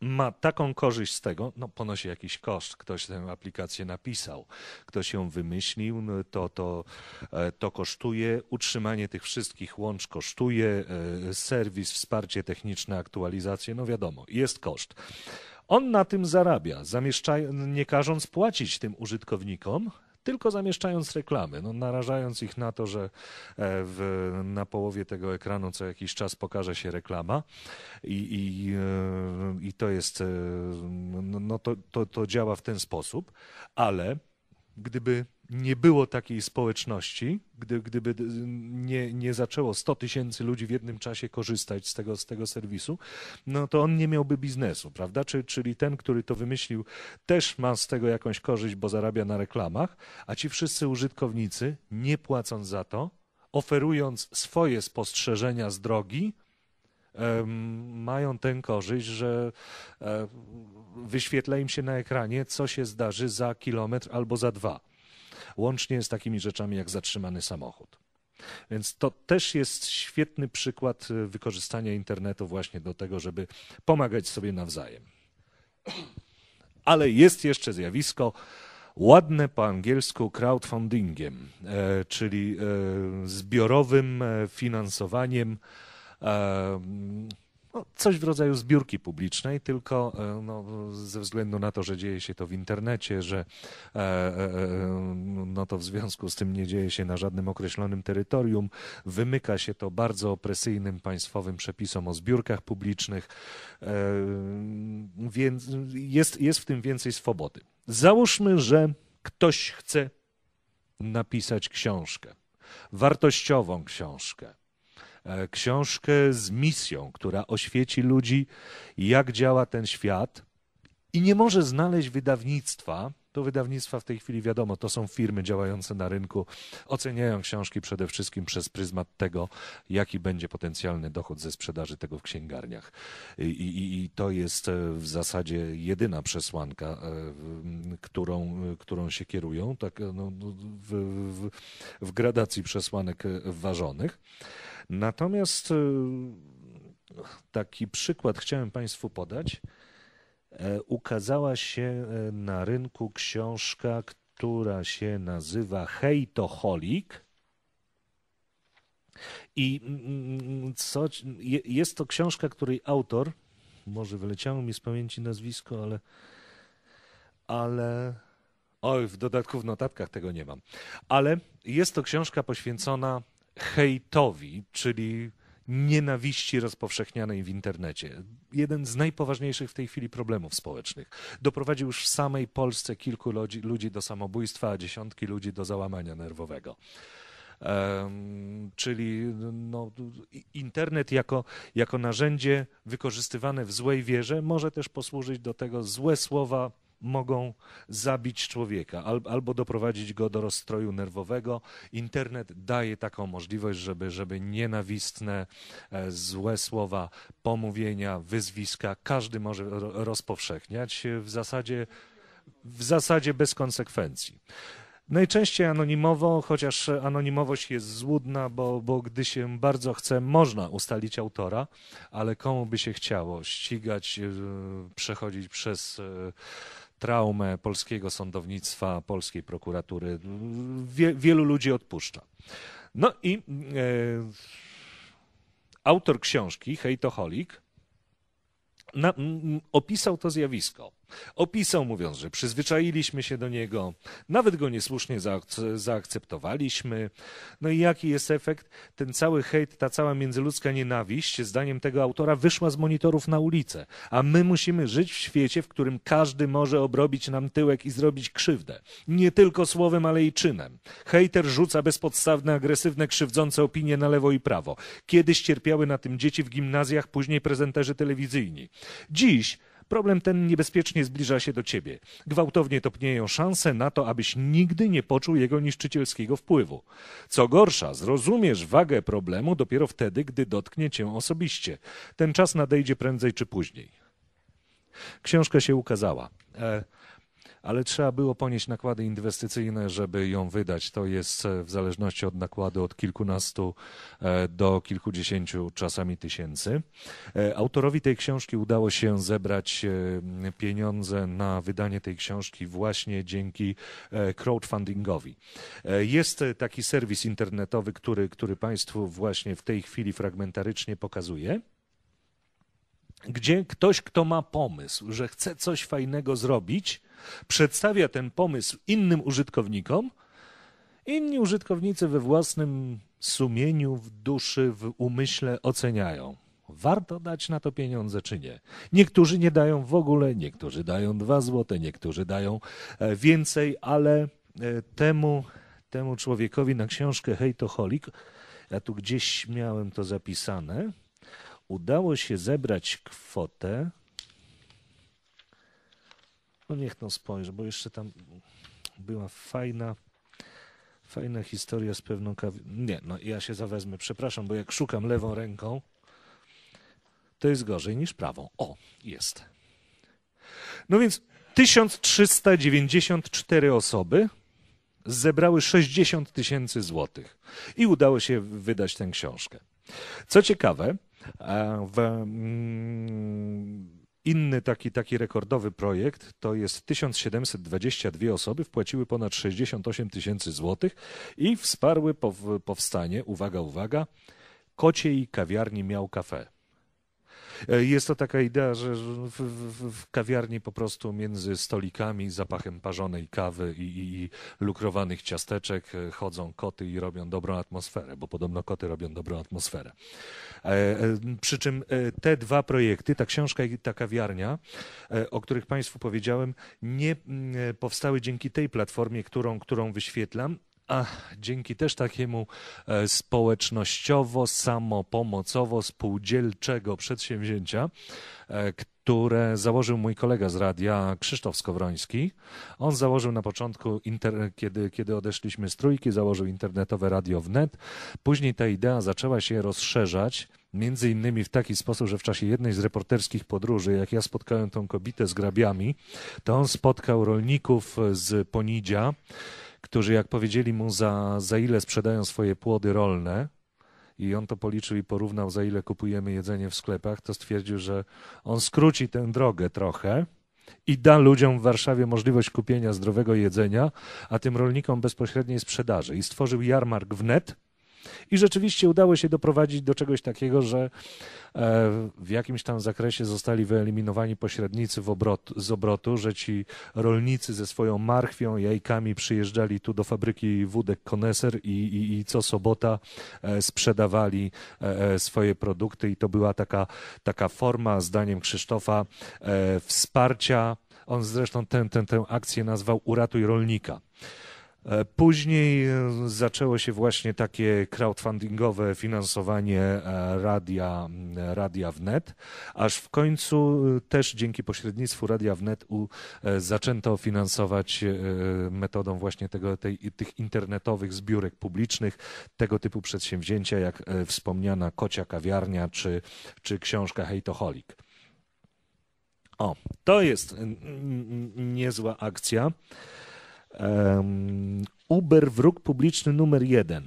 ma taką korzyść z tego, no ponosi jakiś koszt, ktoś tę aplikację napisał, ktoś ją wymyślił, no, to, to, e, to kosztuje, utrzymanie tych wszystkich łącz kosztuje, e, serwis, wsparcie techniczne, aktualizacje, no wiadomo, jest koszt. On na tym zarabia, zamieszcza, nie każąc płacić tym użytkownikom, tylko zamieszczając reklamy, no, narażając ich na to, że e, w, na połowie tego ekranu co jakiś czas pokaże się reklama i, i, e, i to jest, e, no, no to, to, to działa w ten sposób, ale gdyby nie było takiej społeczności, gdy, gdyby y, nie, nie zaczęło 100 tysięcy ludzi w jednym czasie korzystać z tego, z tego serwisu, no to on nie miałby biznesu, prawda? czyli ten, który to wymyślił, też ma z tego jakąś korzyść, bo zarabia na reklamach, a ci wszyscy użytkownicy, nie płacąc za to, oferując swoje spostrzeżenia z drogi, mają tę korzyść, że e, wyświetla im się na ekranie, co się zdarzy za kilometr albo za dwa łącznie z takimi rzeczami jak zatrzymany samochód. Więc to też jest świetny przykład e, wykorzystania internetu właśnie do tego, żeby pomagać sobie nawzajem. Ale jest jeszcze zjawisko ładne po angielsku crowdfundingiem, e, czyli e, zbiorowym finansowaniem no, coś w rodzaju zbiórki publicznej, tylko e, no, ze względu na to, że dzieje się to w internecie, że e, e, no, to w związku z tym nie dzieje się na żadnym określonym terytorium, wymyka się to bardzo opresyjnym państwowym przepisom o zbiórkach publicznych, więc jest, jest w tym więcej swobody. Załóżmy, że ktoś chce napisać książkę, wartościową książkę E, książkę z misją, która oświeci ludzi, jak działa ten świat. I nie może znaleźć wydawnictwa, To wydawnictwa w tej chwili wiadomo, to są firmy działające na rynku, oceniają książki przede wszystkim przez pryzmat tego, jaki będzie potencjalny dochód ze sprzedaży tego w księgarniach. I, i, i to jest e, w zasadzie jedyna przesłanka, e, którą, którą się kierują, tak no, no, w, w, w gradacji przesłanek ważonych. Natomiast y, taki przykład chciałem Państwu podać. E, ukazała się e, na rynku książka, która się nazywa Hejtoholik. I mm, mm, co, jest to książka, której autor, może wyleciało mi z pamięci nazwisko, ale. ale oj, w dodatku w notatkach tego nie mam. Ale jest to książka poświęcona hejtowi, czyli nienawiści rozpowszechnianej w internecie. Jeden z najpoważniejszych w tej chwili problemów społecznych. Doprowadził już w samej Polsce kilku ludzi, ludzi do samobójstwa, a dziesiątki ludzi do załamania nerwowego. Um, czyli no, internet jako, jako narzędzie wykorzystywane w złej wierze może też posłużyć do tego złe słowa, mogą zabić człowieka albo doprowadzić go do rozstroju nerwowego. Internet daje taką możliwość, żeby, żeby nienawistne, e, złe słowa, pomówienia, wyzwiska, każdy może rozpowszechniać w zasadzie, w zasadzie bez konsekwencji. Najczęściej anonimowo, chociaż anonimowość jest złudna, bo, bo gdy się bardzo chce, można ustalić autora, ale komu by się chciało ścigać, e, przechodzić przez e, traumę polskiego sądownictwa, polskiej prokuratury. Wie, wielu ludzi odpuszcza. No i e, autor książki, Hejtoholik, na, m, opisał to zjawisko. Opisał mówiąc, że przyzwyczailiśmy się do niego, nawet go niesłusznie zaakceptowaliśmy. No i jaki jest efekt? Ten cały hejt, ta cała międzyludzka nienawiść, zdaniem tego autora, wyszła z monitorów na ulicę. A my musimy żyć w świecie, w którym każdy może obrobić nam tyłek i zrobić krzywdę. Nie tylko słowem, ale i czynem. Hejter rzuca bezpodstawne, agresywne, krzywdzące opinie na lewo i prawo. Kiedyś cierpiały na tym dzieci w gimnazjach, później prezenterzy telewizyjni. Dziś Problem ten niebezpiecznie zbliża się do ciebie. Gwałtownie topnieją szanse na to, abyś nigdy nie poczuł jego niszczycielskiego wpływu. Co gorsza, zrozumiesz wagę problemu dopiero wtedy, gdy dotknie cię osobiście. Ten czas nadejdzie prędzej czy później. Książka się ukazała. E ale trzeba było ponieść nakłady inwestycyjne, żeby ją wydać. To jest e, w zależności od nakładu od kilkunastu e, do kilkudziesięciu, czasami tysięcy. E, autorowi tej książki udało się zebrać pieniądze na wydanie tej książki właśnie dzięki crowdfundingowi. Jest taki serwis internetowy, który, który Państwu właśnie w tej chwili fragmentarycznie pokazuje gdzie ktoś, kto ma pomysł, że chce coś fajnego zrobić, przedstawia ten pomysł innym użytkownikom, inni użytkownicy we własnym sumieniu, w duszy, w umyśle oceniają. Warto dać na to pieniądze, czy nie? Niektórzy nie dają w ogóle, niektórzy dają dwa złote, niektórzy dają e, więcej, ale e, temu, temu człowiekowi na książkę Hejtoholik, ja tu gdzieś miałem to zapisane, udało się zebrać kwotę no niech no spojrzę, bo jeszcze tam była fajna, fajna historia z pewną kawi... Nie, no ja się zawezmę, przepraszam, bo jak szukam lewą ręką, to jest gorzej niż prawą. O, jest. No więc 1394 osoby zebrały 60 tysięcy złotych i udało się wydać tę książkę. Co ciekawe, w mm, Inny taki, taki rekordowy projekt to jest 1722 osoby wpłaciły ponad 68 tysięcy złotych i wsparły powstanie, uwaga, uwaga, kocie i kawiarni miał kafe. E, jest to taka idea, że w, w, w kawiarni po prostu między stolikami, zapachem parzonej kawy i, i, i lukrowanych ciasteczek e, chodzą koty i robią dobrą atmosferę, bo podobno koty robią dobrą atmosferę. E, przy czym te dwa projekty, ta książka i ta kawiarnia, o których Państwu powiedziałem, nie mm, powstały dzięki tej platformie, którą, którą wyświetlam, a dzięki też takiemu e, społecznościowo, samopomocowo, spółdzielczego przedsięwzięcia, e, które założył mój kolega z radia Krzysztof Skowroński. On założył na początku, kiedy, kiedy odeszliśmy z trójki, założył internetowe radio wnet. Później ta idea zaczęła się rozszerzać. Między innymi w taki sposób, że w czasie jednej z reporterskich podróży, jak ja spotkałem tą kobietę z grabiami, to on spotkał rolników z Ponidzia, którzy jak powiedzieli mu za, za ile sprzedają swoje płody rolne, i on to policzył i porównał, za ile kupujemy jedzenie w sklepach, to stwierdził, że on skróci tę drogę trochę i da ludziom w Warszawie możliwość kupienia zdrowego jedzenia, a tym rolnikom bezpośredniej sprzedaży. I stworzył jarmark wnet, i rzeczywiście udało się doprowadzić do czegoś takiego, że e, w jakimś tam zakresie zostali wyeliminowani pośrednicy obrot, z obrotu, że ci rolnicy ze swoją marchwią, jajkami przyjeżdżali tu do fabryki wódek Koneser i, i, i co sobota e, sprzedawali e, swoje produkty i to była taka, taka forma, zdaniem Krzysztofa, wsparcia. On zresztą ten, ten, tę akcję nazwał Uratuj Rolnika. E, później e, zaczęło się właśnie takie crowdfundingowe finansowanie e, radia, radia wnet, aż w końcu też dzięki pośrednictwu radia wnet u, zaczęto finansować metodą właśnie tego, tej, tych internetowych zbiórek publicznych tego typu przedsięwzięcia, jak wspomniana kocia kawiarnia czy, czy książka Hejtoholik. O, to jest niezła akcja. Um, Uber wróg publiczny numer jeden.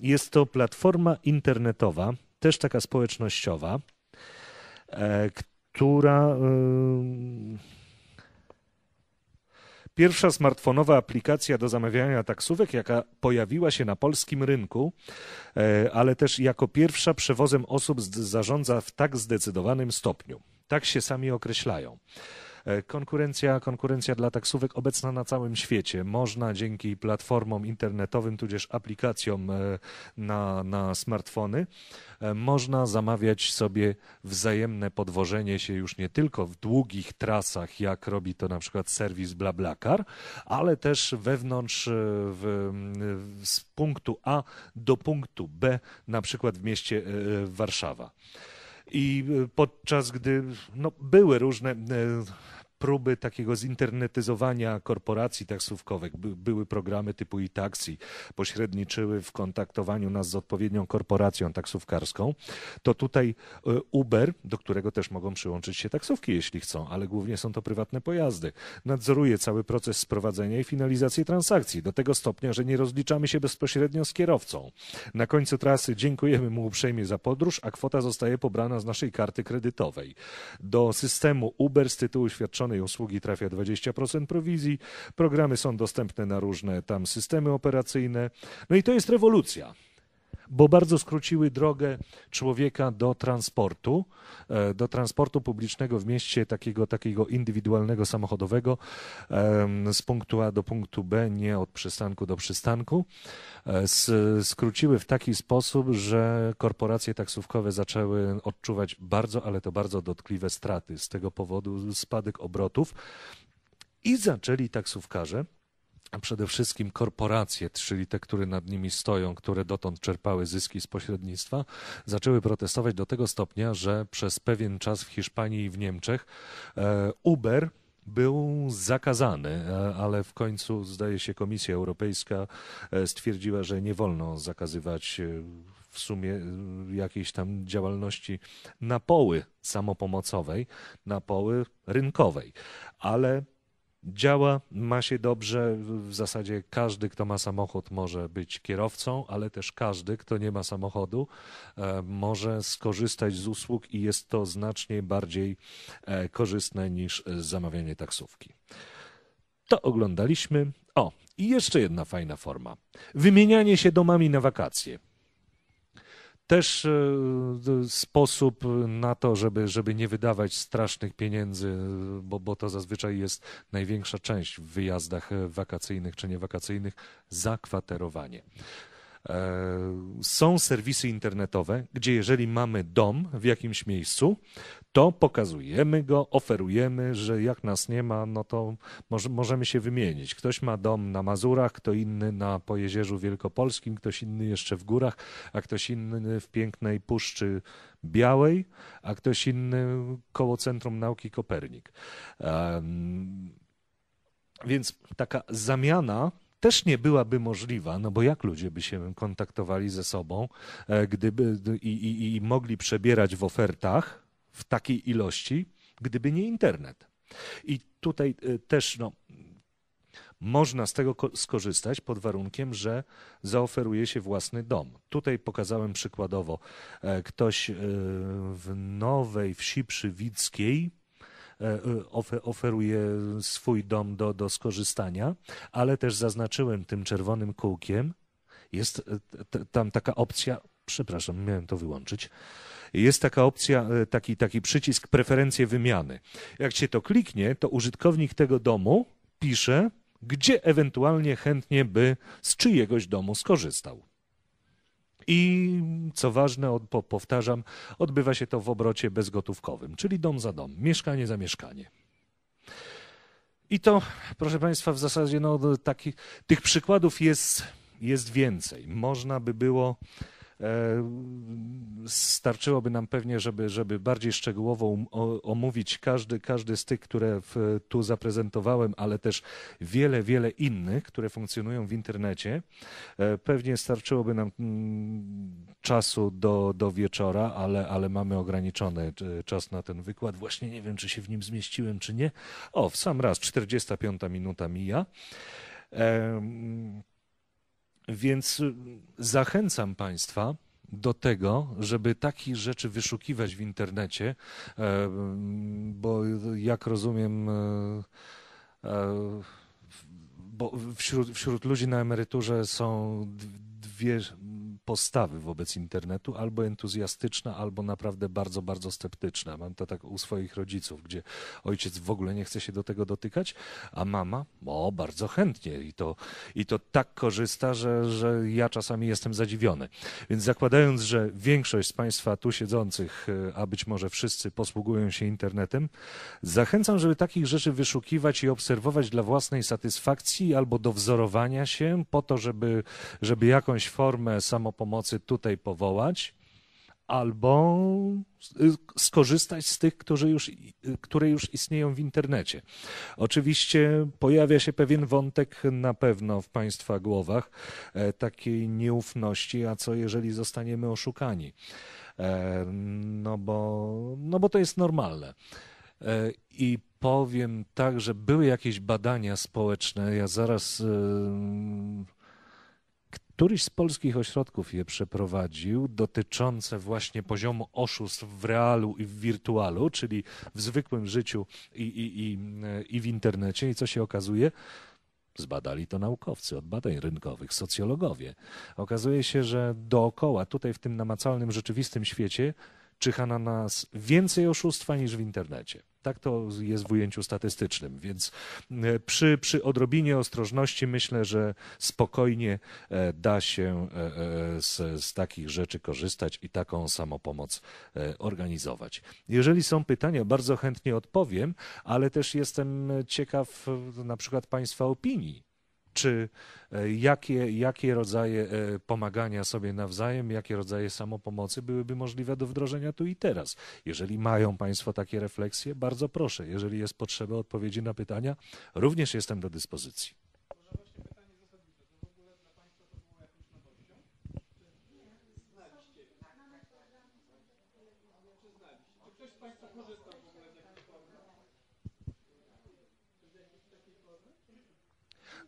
Jest to platforma internetowa, też taka społecznościowa, e, która. Pierwsza smartfonowa aplikacja do zamawiania taksówek, jaka pojawiła się na polskim rynku, e, ale też jako pierwsza przewozem osób zarządza w tak zdecydowanym stopniu. Tak się sami określają. E, konkurencja, konkurencja dla taksówek obecna na całym świecie. Można dzięki platformom internetowym, tudzież aplikacjom e, na, na smartfony, e, można zamawiać sobie wzajemne podwożenie się już nie tylko w długich trasach, jak robi to na przykład serwis BlaBlaCar, ale też wewnątrz w, z punktu A do punktu B, na przykład w mieście Warszawa. I e, podczas gdy no, były różne e, próby takiego zinternetyzowania korporacji taksówkowych. By, były programy typu e-taxi, pośredniczyły w kontaktowaniu nas z odpowiednią korporacją taksówkarską. To tutaj e, Uber, do którego też mogą przyłączyć się taksówki, jeśli chcą, ale głównie są to prywatne pojazdy, nadzoruje cały proces sprowadzenia i finalizacji transakcji do tego stopnia, że nie rozliczamy się bezpośrednio z kierowcą. Na końcu trasy dziękujemy mu uprzejmie za podróż, a kwota zostaje pobrana z naszej karty kredytowej. Do systemu Uber z tytułu świadczonego reklamy usługi trafia 20% prowizji. Programy są dostępne na różne tam systemy operacyjne. No i to jest rewolucja bo bardzo skróciły drogę człowieka do transportu, e, do transportu publicznego w mieście, takiego, takiego indywidualnego, samochodowego, z punktu A do punktu B, nie od przystanku do przystanku. E, skróciły w taki sposób, że korporacje taksówkowe zaczęły odczuwać bardzo, ale to bardzo dotkliwe straty. Z tego powodu spadek obrotów i zaczęli taksówkarze przede wszystkim korporacje, czyli te, które nad nimi stoją, które dotąd czerpały zyski z pośrednictwa, zaczęły protestować do tego stopnia, że przez pewien czas w Hiszpanii i w Niemczech e, Uber był zakazany, e, ale w końcu zdaje się Komisja Europejska e, stwierdziła, że nie wolno zakazywać w sumie jakiejś tam działalności na poły samopomocowej, na poły rynkowej. Ale działa, ma się dobrze. W zasadzie każdy, kto ma samochód, może być kierowcą, ale też każdy, kto nie ma samochodu, e, może skorzystać z usług i jest to znacznie bardziej e, korzystne niż e, zamawianie taksówki. To oglądaliśmy. O, i jeszcze jedna fajna forma. Wymienianie się domami na wakacje też e, sposób na to, żeby, żeby nie wydawać strasznych pieniędzy, bo, bo to zazwyczaj jest największa część w wyjazdach e, wakacyjnych czy niewakacyjnych, zakwaterowanie. E, są serwisy internetowe, gdzie jeżeli mamy dom w jakimś miejscu, to pokazujemy go, oferujemy, że jak nas nie ma, no to możemy się wymienić. Ktoś ma dom na Mazurach, kto inny na Pojezierzu Wielkopolskim, ktoś inny jeszcze w górach, a ktoś inny w pięknej Puszczy Białej, a ktoś inny koło Centrum Nauki Kopernik. więc taka zamiana też nie byłaby możliwa, no bo jak ludzie by się kontaktowali ze sobą e, gdyby, i, i, i mogli przebierać w ofertach w takiej ilości, gdyby nie internet. I tutaj e, też no, można z tego skorzystać pod warunkiem, że zaoferuje się własny dom. Tutaj pokazałem przykładowo, e, ktoś w Nowej Wsi Przywickiej E, e, oferuje swój dom do, do skorzystania, ale też zaznaczyłem tym czerwonym kółkiem, jest e, tam taka opcja, przepraszam, miałem to wyłączyć, jest taka opcja, taki, taki przycisk preferencje wymiany. Jak się to kliknie, to użytkownik tego domu pisze, gdzie ewentualnie chętnie by z czyjegoś domu skorzystał. I co ważne, od, po, powtarzam, odbywa się to w obrocie bezgotówkowym, czyli dom za dom, mieszkanie za mieszkanie. I to, proszę Państwa, w zasadzie no, taki, tych przykładów jest, jest więcej. Można by było E, starczyłoby nam pewnie, żeby, żeby bardziej szczegółowo um, omówić każdy, każdy z tych, które w, tu zaprezentowałem, ale też wiele, wiele innych, które funkcjonują w internecie. E, pewnie starczyłoby nam mm, czasu do, do wieczora, ale, ale mamy ograniczony e, czas na ten wykład. Właśnie nie wiem, czy się w nim zmieściłem, czy nie. O, w sam raz, 45 minuta mija. Mm, więc y, zachęcam Państwa do tego, żeby takich rzeczy wyszukiwać w internecie, e, bo jak rozumiem, e, e, bo wśród, wśród ludzi na emeryturze są dwie, postawy wobec internetu, albo entuzjastyczna, albo naprawdę bardzo, bardzo sceptyczna. Mam to tak u swoich rodziców, gdzie ojciec w ogóle nie chce się do tego dotykać, a mama, o, bardzo chętnie i to, i to tak korzysta, że, że ja czasami jestem zadziwiony. Więc zakładając, że większość z Państwa tu siedzących, e, a być może wszyscy posługują się internetem, zachęcam, żeby takich rzeczy wyszukiwać i obserwować dla własnej satysfakcji albo do wzorowania się po to, żeby, żeby jakąś formę samo pomocy tutaj powołać, albo y, skorzystać z tych, którzy już, y, które już istnieją w internecie. Oczywiście pojawia się pewien wątek na pewno w Państwa głowach e, takiej nieufności, a co jeżeli zostaniemy oszukani? E, no bo, no bo to jest normalne. E, I powiem tak, że były jakieś badania społeczne, ja zaraz. Yy Któryś z polskich ośrodków je przeprowadził, dotyczące właśnie poziomu oszustw w realu i w wirtualu, czyli w zwykłym życiu i, i, i, i w internecie. I co się okazuje? Zbadali to naukowcy od badań rynkowych, socjologowie. Okazuje się, że dookoła, tutaj w tym namacalnym, rzeczywistym świecie, czyha na nas więcej oszustwa niż w internecie. Tak to jest w ujęciu statystycznym, więc e, przy, przy odrobinie ostrożności myślę, że spokojnie e, da się e, z, z takich rzeczy korzystać i taką samopomoc organizować. Jeżeli są pytania, bardzo chętnie odpowiem, ale też jestem ciekaw na przykład Państwa opinii czy e, jakie, jakie rodzaje e, pomagania sobie nawzajem, jakie rodzaje samopomocy byłyby możliwe do wdrożenia tu i teraz. Jeżeli mają Państwo takie refleksje, bardzo proszę. Jeżeli jest potrzeba odpowiedzi na pytania, również jestem do dyspozycji.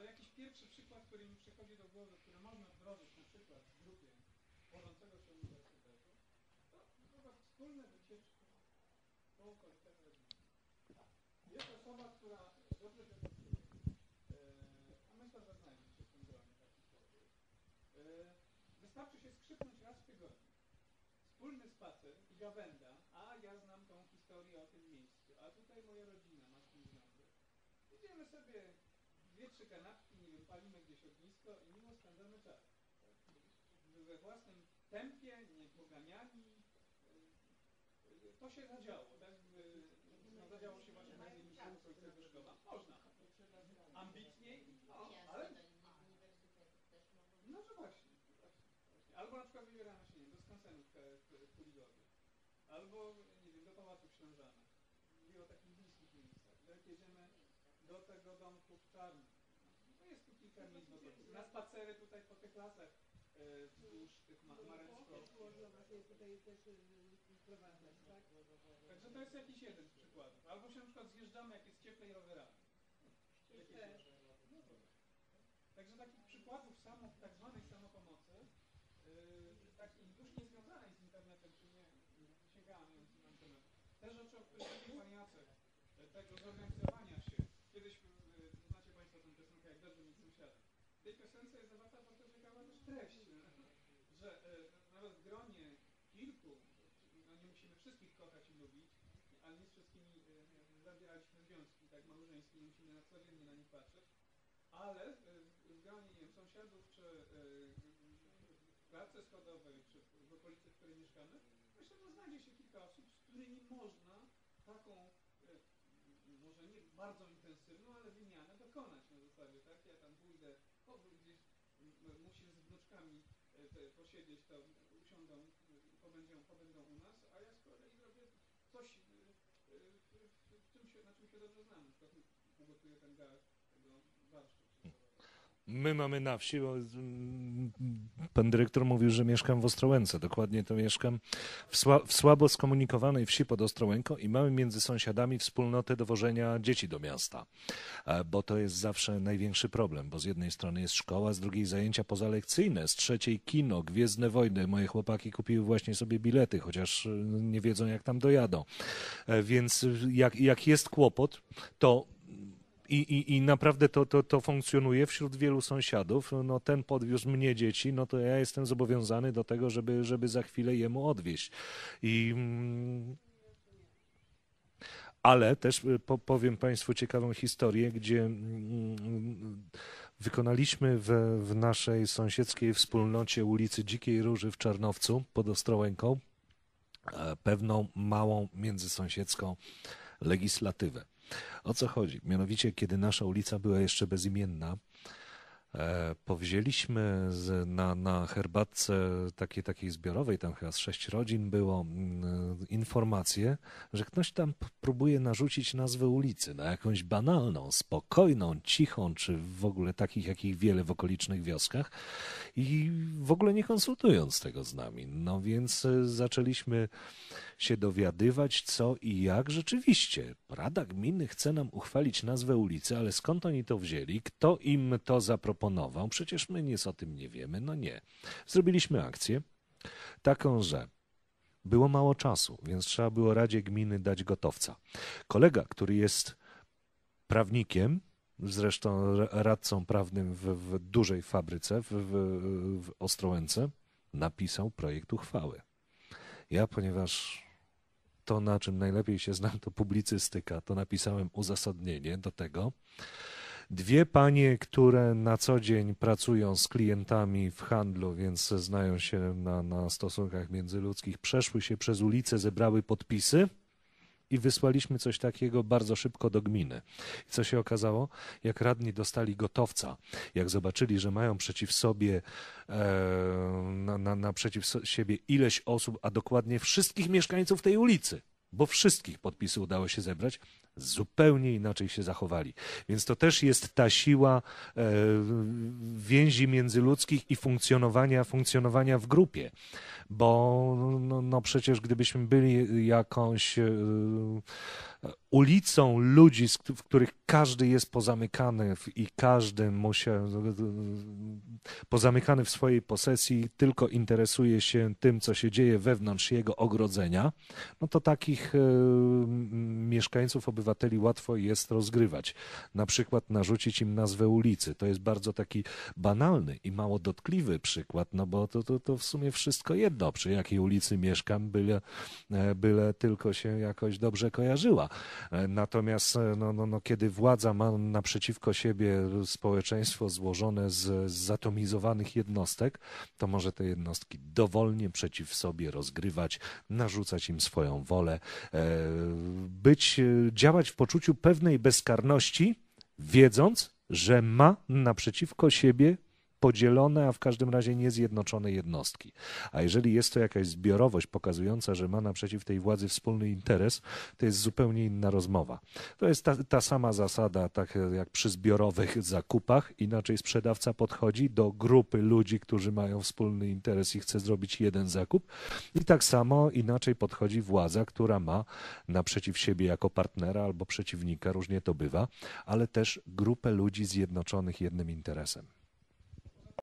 ale jakiś pierwszy przykład, który mi przychodzi do głowy, który można wdrożyć na przykład w grupie tworzącego się uniwersytetu, to chyba wspólne wycieczki po tego rodziny. Tak. Jest osoba, która dobrze decyduje, e, a myślę, że znajdzie się w tym gronie taki człowiek. E, wystarczy się skrzyknąć raz w tygodniu. Wspólny spacer i gawenda, a ja znam tą historię o tym miejscu, a tutaj moja rodzina ma z tym związek. Idziemy sobie dwie, trzy kanapki, nie wiem, palimy gdzieś ognisko i mimo spędzamy czas. Tak. We własnym tempie, nie niepoganiani. E, to się zadziało, tak? E, no, zadziało się właśnie między innymi szkołą Polskiego Szkoła. Można. Ambitniej, no, ale... No, że właśnie. Albo na przykład wybieramy się, nie do w kuligowych. Albo, nie wiem, do Pałacu Książana. Mówię o takich bliskich miejscach. Jak jedziemy do tego domku w Czarnym, na spacery tutaj po tych lasach e, wzdłuż tych ma Także to jest jakiś jeden z przykładów. Albo się na przykład zjeżdżamy, jak jest cieplej rowerami. No Także takich przykładów samo, tak zwanej samopomocy, yy, takich już nie związanej z internetem, czy nie, nie sięgamy na temat. Te rzeczy, o których mówił Pan Jacek, e, tego zorganizowania się. Kiedyś w tej piosence jest zawarta bardzo ciekawa też treść, że e, nawet w gronie kilku, no nie musimy wszystkich kochać i lubić, ale nie z wszystkimi e, e, zawieraliśmy związki, tak małżeńskie, nie musimy na codziennie na nich patrzeć, ale w gronie nie wiem, sąsiadów, czy w pracy schodowej, czy w okolicy, w której mieszkamy, myślę, że znajdzie się kilka osób, z którymi można taką może nie bardzo intensywną, ale wymianę dokonać na zasadzie, tak? Ja tam musi z wnuczkami e, posiedzieć, to usiądą, e, pobędą, pobędą u nas, a ja z kolei zrobię coś, e, w czym się, na czym się dobrze znam. Na ugotuję ten gar, tego warsztat My mamy na wsi, bo pan dyrektor mówił, że mieszkam w Ostrołęce. Dokładnie to mieszkam w, sła, w słabo skomunikowanej wsi pod Ostrołęką i mamy między sąsiadami wspólnotę dowożenia dzieci do miasta, e, bo to jest zawsze największy problem, bo z jednej strony jest szkoła, z drugiej zajęcia pozalekcyjne, z trzeciej kino, Gwiezdne Wojny. Moje chłopaki kupiły właśnie sobie bilety, chociaż e, nie wiedzą jak tam dojadą. E, więc jak, jak jest kłopot, to i, i, i naprawdę to, to, to funkcjonuje wśród wielu sąsiadów. No, ten podwiózł mnie dzieci, no to ja jestem zobowiązany do tego, żeby, żeby za chwilę jemu odwieźć. I mm, ale też y, powiem Państwu ciekawą historię, gdzie mm, wykonaliśmy w, w, naszej sąsiedzkiej wspólnocie ulicy Dzikiej Róży w Czarnowcu pod Ostrołęką e, pewną małą międzysąsiedzką legislatywę. O co chodzi? Mianowicie, kiedy nasza ulica była jeszcze bezimienna, e, powzięliśmy z, na, na herbatce takiej, takiej zbiorowej, tam chyba z sześć rodzin było, e, informację, że ktoś tam próbuje narzucić nazwę ulicy na jakąś banalną, spokojną, cichą, czy w ogóle takich, jakich wiele w okolicznych wioskach i w ogóle nie konsultując tego z nami. No więc e, zaczęliśmy się dowiadywać, co i jak rzeczywiście. Rada Gminy chce nam uchwalić nazwę ulicy, ale skąd oni to wzięli? Kto im to zaproponował? Przecież my nic o tym nie wiemy. No nie. Zrobiliśmy akcję taką, że było mało czasu, więc trzeba było Radzie Gminy dać gotowca. Kolega, który jest prawnikiem, zresztą radcą prawnym w, w dużej fabryce w, w, w Ostrołęce, napisał projekt uchwały. Ja, ponieważ to, na czym najlepiej się znam, to publicystyka. To napisałem uzasadnienie do tego. Dwie panie, które na co dzień pracują z klientami w handlu, więc znają się na, na stosunkach międzyludzkich, przeszły się przez ulicę, zebrały podpisy i wysłaliśmy coś takiego bardzo szybko do gminy. I co się okazało? Jak radni dostali gotowca, jak zobaczyli, że mają przeciw sobie, e, na, na, na przeciw siebie ileś osób, a dokładnie wszystkich mieszkańców tej ulicy, bo wszystkich podpisy udało się zebrać, zupełnie inaczej się zachowali. Więc to też jest ta siła e, więzi międzyludzkich i funkcjonowania, funkcjonowania w grupie. Bo no, no przecież gdybyśmy byli jakąś e, ulicą ludzi, w których każdy jest pozamykany i każdy musi pozamykany w swojej posesji, tylko interesuje się tym, co się dzieje wewnątrz jego ogrodzenia, no to takich e, mieszkańców, obywateli obywateli łatwo jest rozgrywać. Na przykład narzucić im nazwę ulicy. To jest bardzo taki banalny i mało dotkliwy przykład, no bo to, to, to w sumie wszystko jedno, przy jakiej ulicy mieszkam, byle, e, byle tylko się jakoś dobrze kojarzyła. E, natomiast e, no, no, no, kiedy władza ma naprzeciwko siebie społeczeństwo złożone z, z zatomizowanych jednostek, to może te jednostki dowolnie przeciw sobie rozgrywać, narzucać im swoją wolę, być działaniem działać w poczuciu pewnej bezkarności, wiedząc, że ma naprzeciwko siebie podzielone, a w każdym razie niezjednoczone jednostki. A jeżeli jest to jakaś zbiorowość pokazująca, że ma naprzeciw tej władzy wspólny interes, to jest zupełnie inna rozmowa. To jest ta, ta sama zasada, tak jak przy zbiorowych zakupach. Inaczej sprzedawca podchodzi do grupy ludzi, którzy mają wspólny interes i chce zrobić jeden zakup. I tak samo inaczej podchodzi władza, która ma naprzeciw siebie jako partnera albo przeciwnika, różnie to bywa, ale też grupę ludzi zjednoczonych jednym interesem.